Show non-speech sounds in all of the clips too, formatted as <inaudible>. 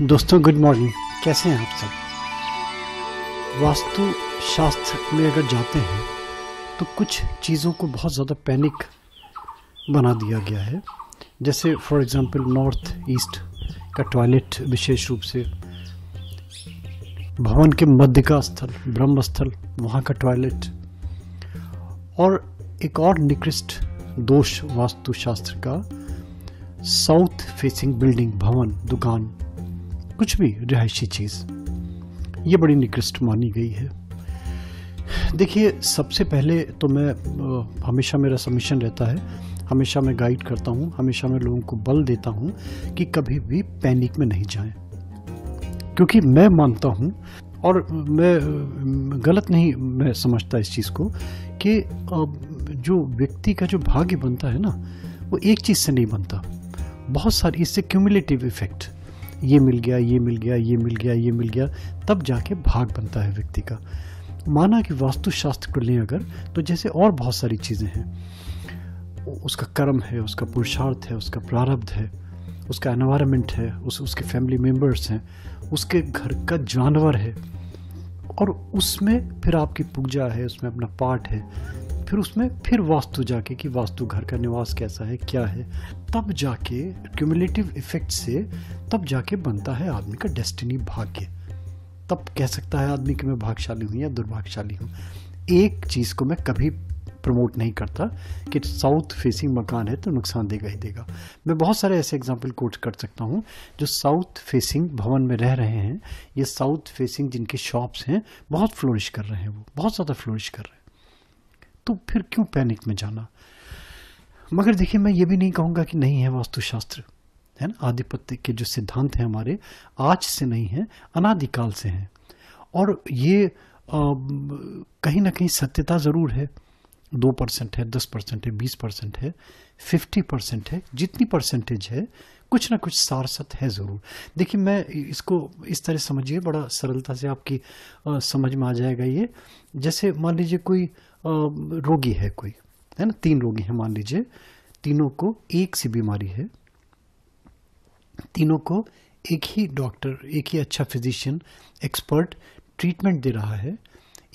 दोस्तों good morning कैसे हैं आप सब वास्तु शास्त्र में अगर जाते हैं तो कुछ चीज़ों को बहुत ज़्यादा पैनिक बना दिया गया है जैसे फॉर एग्ज़ाम्पल नॉर्थ ईस्ट का टॉयलेट विशेष रूप से भवन के मध्य का स्थल ब्रह्म स्थल वहाँ का टॉयलेट और एक और निकृष्ट दोष वास्तुशास्त्र का साउथ फेसिंग बिल्डिंग भवन दुकान कुछ भी रिहायशी चीज़ ये बड़ी निकृष्ट मानी गई है देखिए सबसे पहले तो मैं हमेशा मेरा सबमिशन रहता है हमेशा मैं गाइड करता हूँ हमेशा मैं लोगों को बल देता हूँ कि कभी भी पैनिक में नहीं जाएं क्योंकि मैं मानता हूँ और मैं गलत नहीं मैं समझता इस चीज़ को कि जो व्यक्ति का जो भाग्य बनता है ना वो एक चीज़ से नहीं बनता बहुत सारी इससे क्यूमुलेटिव इफ़ेक्ट ये मिल गया ये मिल गया ये मिल गया ये मिल गया तब जाके भाग बनता है व्यक्ति का माना कि वास्तुशास्त्र को लें अगर तो जैसे और बहुत सारी चीज़ें हैं उसका कर्म है उसका पुरुषार्थ है उसका प्रारब्ध है उसका एनवायरमेंट है उस उसके फैमिली मेम्बर्स हैं उसके घर का जानवर है और उसमें फिर आपकी पूजा है उसमें अपना पाठ है फिर उसमें फिर वास्तु जाके कि वास्तु घर का निवास कैसा है क्या है तब जाके क्यूमुलेटिव इफेक्ट से तब जाके बनता है आदमी का डेस्टिनी भाग्य तब कह सकता है आदमी कि मैं भाग्यशाली हूँ या दुर्भाग्यशाली हूँ एक चीज़ को मैं कभी प्रमोट नहीं करता कि साउथ फेसिंग मकान है तो नुकसान देगा ही देगा मैं बहुत सारे ऐसे एग्जाम्पल कोट कर सकता हूँ जो साउथ फेसिंग भवन में रह रहे हैं ये साउथ फेसिंग जिनके शॉप्स हैं बहुत फ्लोरिश कर रहे हैं वो बहुत ज़्यादा फ्लोरिश कर रहे हैं तो फिर क्यों पैनिक में जाना मगर देखिए मैं ये भी नहीं कहूँगा कि नहीं है वास्तुशास्त्र है ना आधिपत्य के जो सिद्धांत हैं हमारे आज से नहीं हैं अनादिकाल से हैं और ये आ, कहीं ना कहीं सत्यता ज़रूर है दो परसेंट है दस परसेंट है बीस परसेंट है फिफ्टी परसेंट है जितनी परसेंटेज है कुछ ना कुछ सारसत है ज़रूर देखिए मैं इसको इस तरह समझिए बड़ा सरलता से आपकी आ, समझ में आ जाएगा ये जैसे मान लीजिए कोई रोगी है कोई है ना तीन रोगी हैं मान लीजिए तीनों को एक सी बीमारी है तीनों को एक ही डॉक्टर एक ही अच्छा फिजिशियन एक्सपर्ट ट्रीटमेंट दे रहा है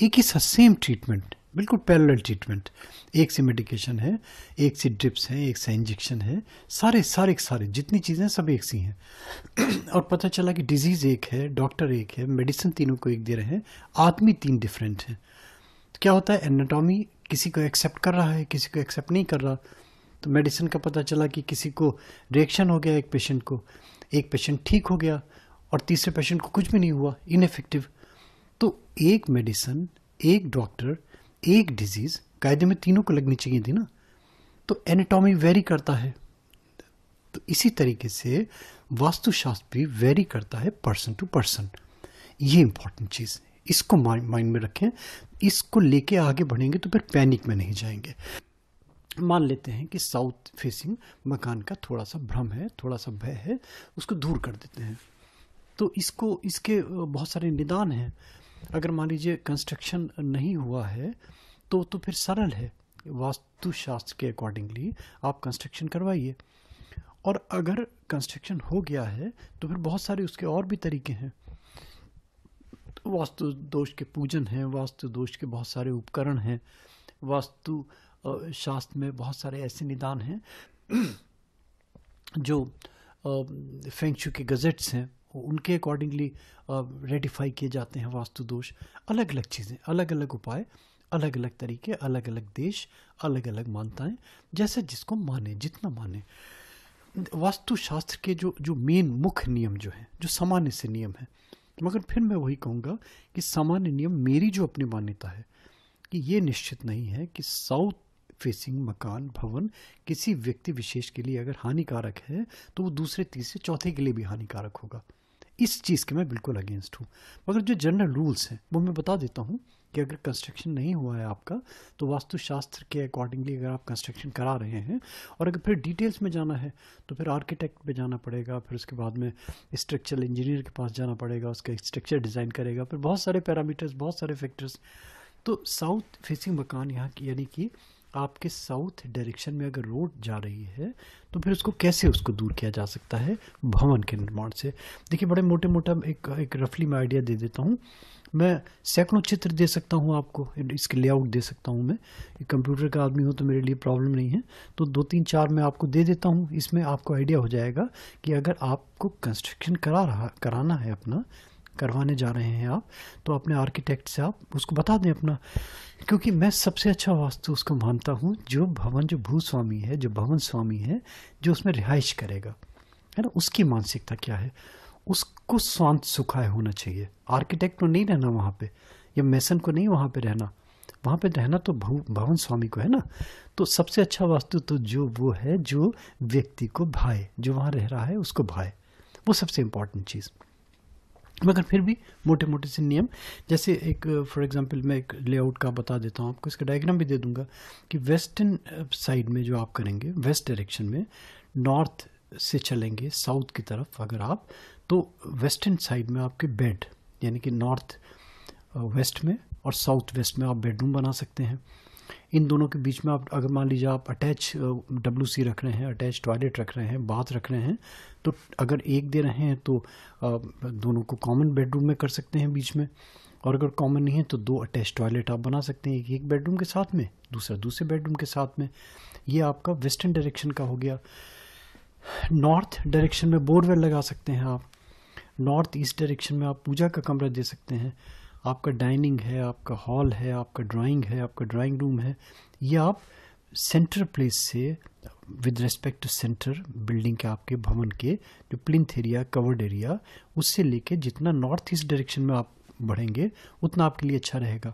एक ही सेम ट्रीटमेंट बिल्कुल पैरेलल ट्रीटमेंट एक सी मेडिकेशन है एक सी ड्रिप्स हैं एक सा इंजेक्शन है सारे सारे सारे जितनी चीज़ें सब एक सी हैं <clears throat> और पता चला कि डिजीज़ एक है डॉक्टर एक है मेडिसिन तीनों को एक दे रहे हैं आदमी तीन डिफरेंट हैं तो क्या होता है एनाटॉमी किसी को एक्सेप्ट कर रहा है किसी को एक्सेप्ट नहीं कर रहा तो मेडिसिन का पता चला कि किसी को रिएक्शन हो गया एक पेशेंट को एक पेशेंट ठीक हो गया और तीसरे पेशेंट को कुछ भी नहीं हुआ इनफेक्टिव तो एक मेडिसिन एक डॉक्टर एक डिजीज़ कायदे में तीनों को लगनी चाहिए थी ना तो एनाटॉमी वेरी करता है तो इसी तरीके से वास्तुशास्त्र भी वेरी करता है पर्सन टू पर्सन ये इंपॉर्टेंट चीज़ इसको माइंड में रखें इसको लेके आगे बढ़ेंगे तो फिर पैनिक में नहीं जाएंगे मान लेते हैं कि साउथ फेसिंग मकान का थोड़ा सा भ्रम है थोड़ा सा भय है उसको दूर कर देते हैं तो इसको इसके बहुत सारे निदान हैं अगर मान लीजिए कंस्ट्रक्शन नहीं हुआ है तो तो फिर सरल है वास्तुशास्त्र के अकॉर्डिंगली आप कंस्ट्रक्शन करवाइए और अगर कंस्ट्रक्शन हो गया है तो फिर बहुत सारे उसके और भी तरीके हैं वास्तु दोष के पूजन हैं वास्तु दोष के बहुत सारे उपकरण हैं वास्तु शास्त्र में बहुत सारे ऐसे निदान हैं जो फेंगशू के गजेट्स हैं उनके अकॉर्डिंगली रेडिफाई किए जाते हैं वास्तु दोष अलग अलग चीज़ें अलग अलग उपाय अलग अलग तरीके अलग अलग देश अलग अलग मान्यताएं जैसे जिसको माने जितना माने वास्तुशास्त्र के जो जो मेन मुख्य नियम जो हैं जो सामान्य से नियम हैं मगर फिर मैं वही कहूँगा कि सामान्य नियम मेरी जो अपनी मान्यता है कि ये निश्चित नहीं है कि साउथ फेसिंग मकान भवन किसी व्यक्ति विशेष के लिए अगर हानिकारक है तो वो दूसरे तीसरे चौथे के लिए भी हानिकारक होगा इस चीज़ के मैं बिल्कुल अगेंस्ट हूँ मगर जो जनरल रूल्स हैं वो मैं बता देता हूँ कि अगर कंस्ट्रक्शन नहीं हुआ है आपका तो वास्तुशास्त्र के अकॉर्डिंगली अगर आप कंस्ट्रक्शन करा रहे हैं और अगर फिर डिटेल्स में जाना है तो फिर आर्किटेक्ट पे जाना पड़ेगा फिर उसके बाद में स्ट्रक्चरल इंजीनियर के पास जाना पड़ेगा उसका स्ट्रक्चर डिज़ाइन करेगा फिर बहुत सारे पैरामीटर्स बहुत सारे फैक्टर्स तो साउथ फेसिंग मकान यहाँ की यानी कि आपके साउथ डायरेक्शन में अगर रोड जा रही है तो फिर उसको कैसे उसको दूर किया जा सकता है भवन के निर्माण से देखिए बड़े मोटे मोटा एक एक रफली मैं आइडिया दे देता हूँ मैं सैकड़ों चित्र दे सकता हूँ आपको इसके लेआउट दे सकता हूँ मैं कंप्यूटर का आदमी हूँ तो मेरे लिए प्रॉब्लम नहीं है तो दो तीन चार मैं आपको दे देता हूँ इसमें आपको आइडिया हो जाएगा कि अगर आपको कंस्ट्रक्शन करा रहा कराना है अपना करवाने जा रहे हैं आप तो अपने आर्किटेक्ट से आप उसको बता दें अपना क्योंकि मैं सबसे अच्छा वास्तु उसको मानता हूँ जो भवन जो भूस्वामी है जो भवन स्वामी है जो उसमें रिहाइश करेगा है ना उसकी मानसिकता क्या है उसको शांत सुखाए होना चाहिए आर्किटेक्ट को तो नहीं रहना वहाँ पर या मैसन को नहीं वहाँ पर रहना वहाँ पर रहना तो भवन स्वामी को है ना तो सबसे अच्छा वास्तु तो जो वो है जो व्यक्ति को भाए जो वहाँ रह रहा है उसको भाए वो सबसे इम्पॉर्टेंट चीज़ मगर फिर भी मोटे मोटे से नियम जैसे एक फॉर एग्जांपल मैं एक लेआउट का बता देता हूँ आपको इसका डायग्राम भी दे दूंगा कि वेस्टर्न साइड uh, में जो आप करेंगे वेस्ट डायरेक्शन में नॉर्थ से चलेंगे साउथ की तरफ अगर आप तो वेस्टर्न साइड में आपके बेड यानी कि नॉर्थ वेस्ट uh, में और साउथ वेस्ट में आप बेडरूम बना सकते हैं इन दोनों के बीच में आप अगर मान लीजिए आप अटैच डब्ल्यू सी रख रहे हैं अटैच टॉयलेट रख रहे हैं बाथ रख रहे हैं तो अगर एक दे रहे हैं तो दोनों को कॉमन बेडरूम में कर सकते हैं बीच में और अगर कॉमन नहीं है तो दो अटैच टॉयलेट आप बना सकते हैं एक बेडरूम के साथ में दूसरा दूसरे बेडरूम के साथ में ये आपका वेस्टर्न डायरेक्शन का हो गया नॉर्थ डायरेक्शन में बोरवेल लगा सकते हैं आप नॉर्थ ईस्ट डायरेक्शन में आप पूजा का कमरा दे सकते हैं आपका डाइनिंग है आपका हॉल है आपका ड्राइंग है आपका ड्राइंग रूम है या आप सेंटर प्लेस से with respect to centre building के आपके भवन के जो प्लिंथ एरिया कवर्ड एरिया उससे लेके जितना नॉर्थ ईस्ट डायरेक्शन में आप बढ़ेंगे उतना आपके लिए अच्छा रहेगा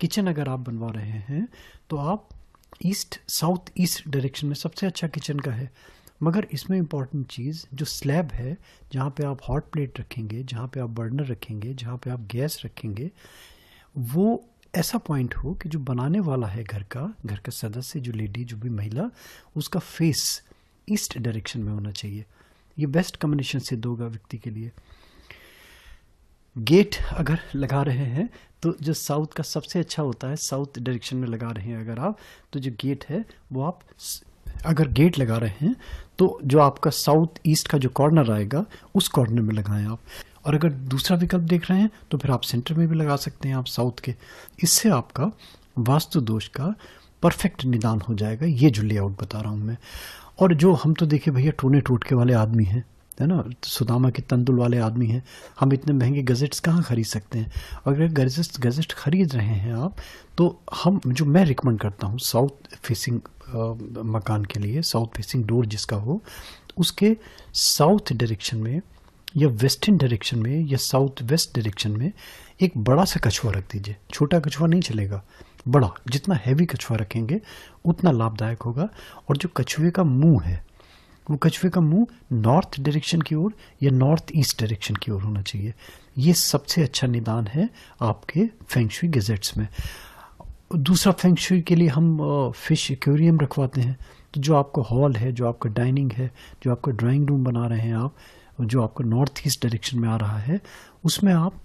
किचन अगर आप बनवा रहे हैं तो आप ईस्ट साउथ ईस्ट डायरेक्शन में सबसे अच्छा किचन का है मगर इसमें इम्पॉर्टेंट चीज़ जो स्लैब है जहाँ पे आप हॉट प्लेट रखेंगे जहाँ पे आप बर्नर रखेंगे जहाँ पे आप गैस रखेंगे वो ऐसा पॉइंट हो कि जो बनाने वाला है घर का घर का सदस्य जो लेडी जो भी महिला उसका फेस ईस्ट डायरेक्शन में होना चाहिए ये बेस्ट कम्बिनेशन सिद्ध होगा व्यक्ति के लिए गेट अगर लगा रहे हैं तो जो साउथ का सबसे अच्छा होता है साउथ डायरेक्शन में लगा रहे हैं अगर आप तो जो गेट है वो आप अगर गेट लगा रहे हैं तो जो आपका साउथ ईस्ट का जो कॉर्नर आएगा उस कॉर्नर में लगाएं आप और अगर दूसरा विकल्प देख रहे हैं तो फिर आप सेंटर में भी लगा सकते हैं आप साउथ के इससे आपका वास्तु दोष का परफेक्ट निदान हो जाएगा ये जो लेआउट बता रहा हूँ मैं और जो हम तो देखें भैया टोने टूटके वाले आदमी हैं है ना सुदामा के तंदुल वाले आदमी हैं हम इतने महंगे गज़ेट्स कहाँ ख़रीद सकते हैं अगर गजेट्स गजेट ख़रीद रहे हैं आप तो हम जो मैं रिकमेंड करता हूँ साउथ फेसिंग मकान के लिए साउथ फेसिंग डोर जिसका हो उसके साउथ डायरेक्शन में या वेस्टर्न डायरेक्शन में या साउथ वेस्ट डायरेक्शन में एक बड़ा सा कछुआ रख दीजिए छोटा कछुआ नहीं चलेगा बड़ा जितना हैवी कछुआ रखेंगे उतना लाभदायक होगा और जो कछुए का मुंह है वो कछुए का मुंह नॉर्थ डायरेक्शन की ओर या नॉर्थ ईस्ट डायरेक्शन की ओर होना चाहिए ये सबसे अच्छा निदान है आपके फेंगशुई गजेट्स में दूसरा फेंगशुई के लिए हम फिश एक्वेरियम रखवाते हैं तो जो आपका हॉल है जो आपका डाइनिंग है जो आपका ड्राइंग रूम बना रहे हैं आप जो आपका नॉर्थ ईस्ट डायरेक्शन में आ रहा है उसमें आप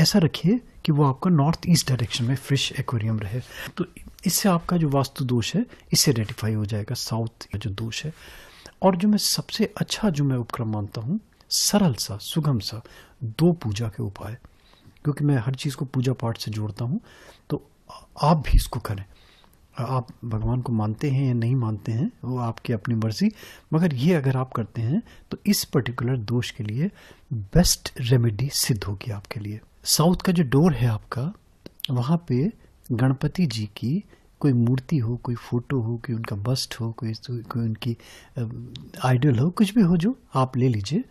ऐसा रखिए कि वो आपका नॉर्थ ईस्ट डायरेक्शन में फिश एक्वेरियम रहे तो इससे आपका जो वास्तु दोष है इससे रेटिफाई हो जाएगा साउथ का जो दोष है और जो मैं सबसे अच्छा जो मैं उपक्रम मानता हूँ सरल सा सुगम सा दो पूजा के उपाय क्योंकि मैं हर चीज़ को पूजा पाठ से जोड़ता हूँ तो आप भी इसको करें आप भगवान को मानते हैं या नहीं मानते हैं वो आपकी अपनी मर्जी मगर ये अगर आप करते हैं तो इस पर्टिकुलर दोष के लिए बेस्ट रेमेडी सिद्ध होगी आपके लिए साउथ का जो डोर है आपका वहाँ पे गणपति जी की कोई मूर्ति हो कोई फ़ोटो हो कोई उनका बस्ट हो कोई तो, कोई उनकी आइडल हो कुछ भी हो जो आप ले लीजिए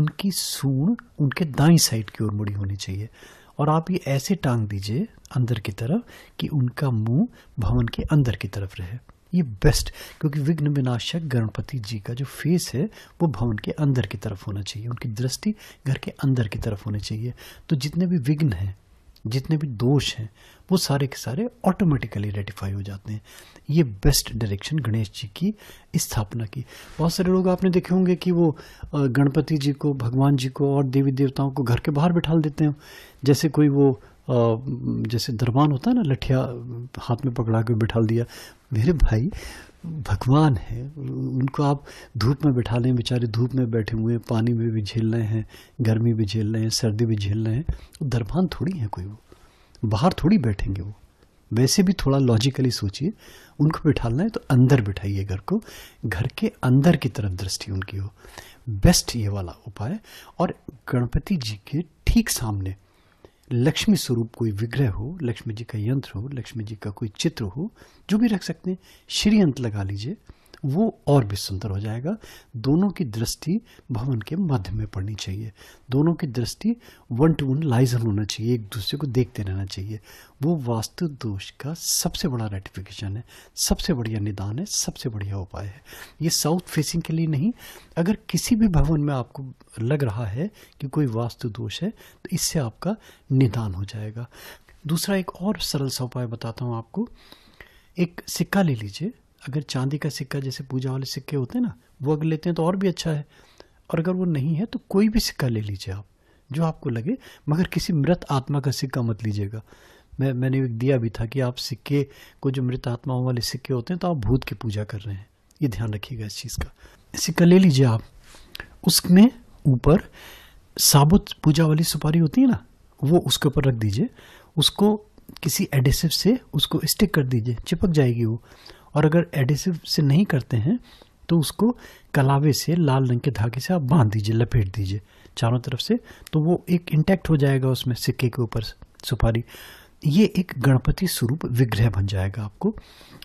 उनकी सूण उनके दाई साइड की ओर मुड़ी होनी चाहिए और आप ये ऐसे टांग दीजिए अंदर की तरफ कि उनका मुंह भवन के अंदर की तरफ रहे ये बेस्ट क्योंकि विघ्न विनाशक गणपति जी का जो फेस है वो भवन के अंदर की तरफ होना चाहिए उनकी दृष्टि घर के अंदर की तरफ होनी चाहिए तो जितने भी विघ्न हैं जितने भी दोष हैं वो सारे के सारे ऑटोमेटिकली रेटिफाई हो जाते हैं ये बेस्ट डायरेक्शन गणेश जी की स्थापना की बहुत सारे लोग आपने देखे होंगे कि वो गणपति जी को भगवान जी को और देवी देवताओं को घर के बाहर बिठा देते हैं जैसे कोई वो जैसे दरबान होता है ना लठिया हाथ में पकड़ा के बिठा दिया मेरे भाई भगवान है उनको आप धूप में बैठा लें बेचारे धूप में बैठे हुए हैं पानी में भी झेल रहे हैं गर्मी भी झेल रहे हैं सर्दी भी झेल रहे हैं दरबान थोड़ी है कोई वो बाहर थोड़ी बैठेंगे वो वैसे भी थोड़ा लॉजिकली सोचिए उनको बिठाना है तो अंदर बिठाइए घर को घर के अंदर की तरफ दृष्टि उनकी हो बेस्ट ये वाला उपाय और गणपति जी के ठीक सामने लक्ष्मी स्वरूप कोई विग्रह हो लक्ष्मी जी का यंत्र हो लक्ष्मी जी का कोई चित्र हो जो भी रख सकते हैं श्रीयंत्र लगा लीजिए वो और भी सुंदर हो जाएगा दोनों की दृष्टि भवन के मध्य में पड़नी चाहिए दोनों की दृष्टि वन टू वन लाइजल होना चाहिए एक दूसरे को देखते रहना चाहिए वो वास्तु दोष का सबसे बड़ा रेटिफिकेशन है सबसे बढ़िया निदान है सबसे बढ़िया उपाय है ये साउथ फेसिंग के लिए नहीं अगर किसी भी भवन में आपको लग रहा है कि कोई वास्तु दोष है तो इससे आपका निदान हो जाएगा दूसरा एक और सरल सा उपाय बताता हूँ आपको एक सिक्का ले लीजिए अगर चांदी का सिक्का जैसे पूजा वाले सिक्के होते हैं ना वो अगर लेते हैं तो और भी अच्छा है और अगर वो नहीं है तो कोई भी सिक्का ले लीजिए आप जो आपको लगे मगर किसी मृत आत्मा का सिक्का मत लीजिएगा मैं मैंने दिया भी था कि आप सिक्के को जो मृत आत्माओं वाले सिक्के होते हैं तो आप भूत की पूजा कर रहे हैं ये ध्यान रखिएगा इस चीज़ का सिक्का ले लीजिए आप उसमें ऊपर साबुत पूजा वाली सुपारी होती है ना वो उसके ऊपर रख दीजिए उसको किसी एडेसिव से उसको स्टिक कर दीजिए चिपक जाएगी वो और अगर एडिसिव से नहीं करते हैं तो उसको कलावे से लाल रंग के धागे से आप बांध दीजिए लपेट दीजिए चारों तरफ से तो वो एक इंटैक्ट हो जाएगा उसमें सिक्के के ऊपर सुपारी ये एक गणपति स्वरूप विग्रह बन जाएगा आपको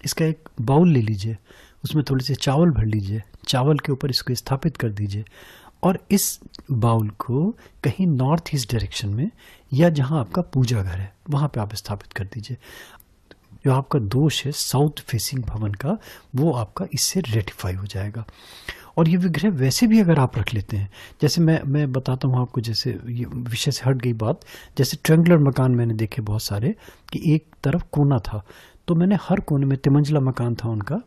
इसका एक बाउल ले लीजिए उसमें थोड़े से चावल भर लीजिए चावल के ऊपर इसको स्थापित कर दीजिए और इस बाउल को कहीं नॉर्थ ईस्ट डायरेक्शन में या जहाँ आपका पूजा घर है वहाँ पे आप स्थापित कर दीजिए जो आपका दोष है साउथ फेसिंग भवन का वो आपका इससे रेटिफाई हो जाएगा और ये विग्रह वैसे भी अगर आप रख लेते हैं जैसे मैं मैं बताता हूँ आपको जैसे ये विषय से हट गई बात जैसे ट्रेंगुलर मकान मैंने देखे बहुत सारे कि एक तरफ कोना था तो मैंने हर कोने में तिमंजला मकान था उनका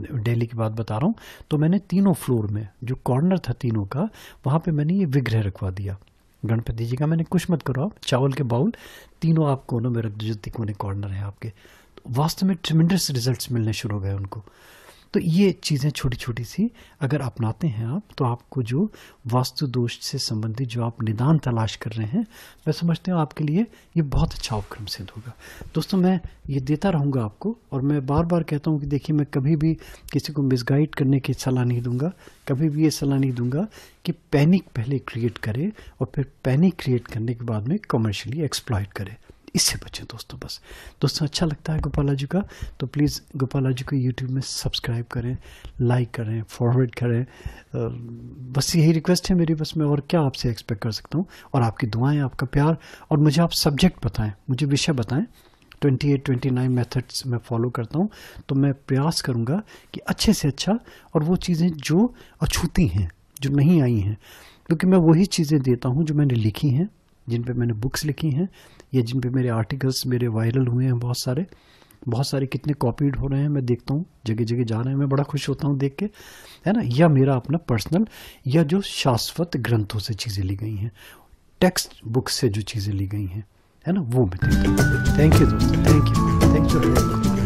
डेली की बात बता रहा हूँ तो मैंने तीनों फ्लोर में जो कॉर्नर था तीनों का वहाँ पर मैंने ये विग्रह रखवा दिया गणपति जी का मैंने कुछ मत करो आप चावल के बाउल तीनों आप कोनों में रख दो जो तिकोने कॉर्नर हैं आपके वास्तव में ट्रिमेंडस रिजल्ट मिलने शुरू हो गए उनको तो ये चीज़ें छोटी छोटी सी अगर अपनाते हैं आप तो आपको जो वास्तु दोष से संबंधित जो आप निदान तलाश कर रहे हैं मैं समझते हूँ आपके लिए ये बहुत अच्छा उपक्रम सिद्ध होगा दोस्तों मैं ये देता रहूँगा आपको और मैं बार बार कहता हूँ कि देखिए मैं कभी भी किसी को मिसगाइड करने की सलाह नहीं दूंगा कभी भी ये सलाह नहीं दूंगा कि पैनिक पहले क्रिएट करें और फिर पैनिक क्रिएट करने के बाद में कॉमर्शली एक्सप्लॉयट करें इससे बचें दोस्तों बस दोस्तों अच्छा लगता है गोपाला जी का तो प्लीज़ गोपाला जी को यूट्यूब में सब्सक्राइब करें लाइक करें फॉरवर्ड करें बस यही रिक्वेस्ट है मेरी बस मैं और क्या आपसे एक्सपेक्ट कर सकता हूँ और आपकी दुआएँ आपका प्यार और मुझे आप सब्जेक्ट बताएं मुझे विषय बताएँ 28 29 मेथड्स मैं फॉलो करता हूँ तो मैं प्रयास करूँगा कि अच्छे से अच्छा और वो चीज़ें जो अछूती हैं जो नहीं आई हैं क्योंकि मैं वही चीज़ें देता हूँ जो मैंने लिखी हैं जिन पे मैंने बुक्स लिखी हैं या जिन पे मेरे आर्टिकल्स मेरे वायरल हुए हैं बहुत सारे बहुत सारे कितने कॉपीड हो रहे हैं मैं देखता हूँ जगह जगह जा रहे हैं मैं बड़ा खुश होता हूँ देख के है ना या मेरा अपना पर्सनल या जो शाश्वत ग्रंथों से चीज़ें ली गई हैं टेक्स्ट बुक से जो चीज़ें ली गई हैं है ना वो मैं देखता हूँ थैंक यू दोस्तों थैंक यू थैंक यू